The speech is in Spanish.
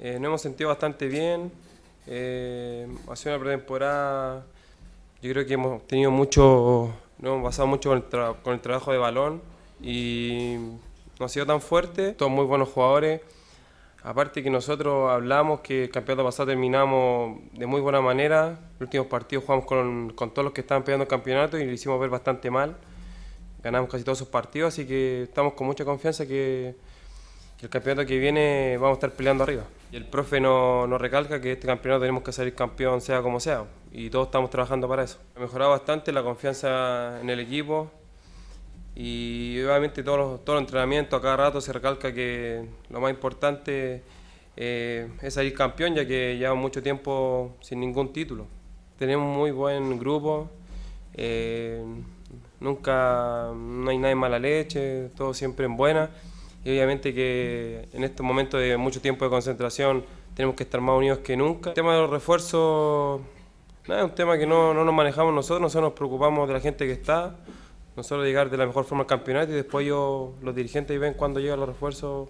Eh, nos hemos sentido bastante bien. Hace eh, ha una pretemporada, yo creo que hemos tenido mucho, nos hemos basado mucho con el, trabajo de balón y no ha sido tan fuerte. Todos muy buenos jugadores. Aparte que nosotros hablamos que el campeonato pasado terminamos de muy buena manera. Los últimos partidos jugamos con, con todos los que estaban peleando el campeonato y lo hicimos ver bastante mal. Ganamos casi todos sus partidos, así que estamos con mucha confianza que que el campeonato que viene vamos a estar peleando arriba. Y el profe nos no recalca que este campeonato tenemos que salir campeón sea como sea y todos estamos trabajando para eso. Ha mejorado bastante la confianza en el equipo y obviamente todos los, todo entrenamiento a cada rato se recalca que lo más importante eh, es salir campeón ya que llevamos mucho tiempo sin ningún título. Tenemos un muy buen grupo, eh, nunca no hay nadie mala leche, todo siempre en buena y obviamente que en estos momentos de mucho tiempo de concentración tenemos que estar más unidos que nunca. El tema de los refuerzos es un tema que no, no nos manejamos nosotros, nosotros nos preocupamos de la gente que está, nosotros llegar de la mejor forma al campeonato y después yo, los dirigentes ven cuando llegan los refuerzos.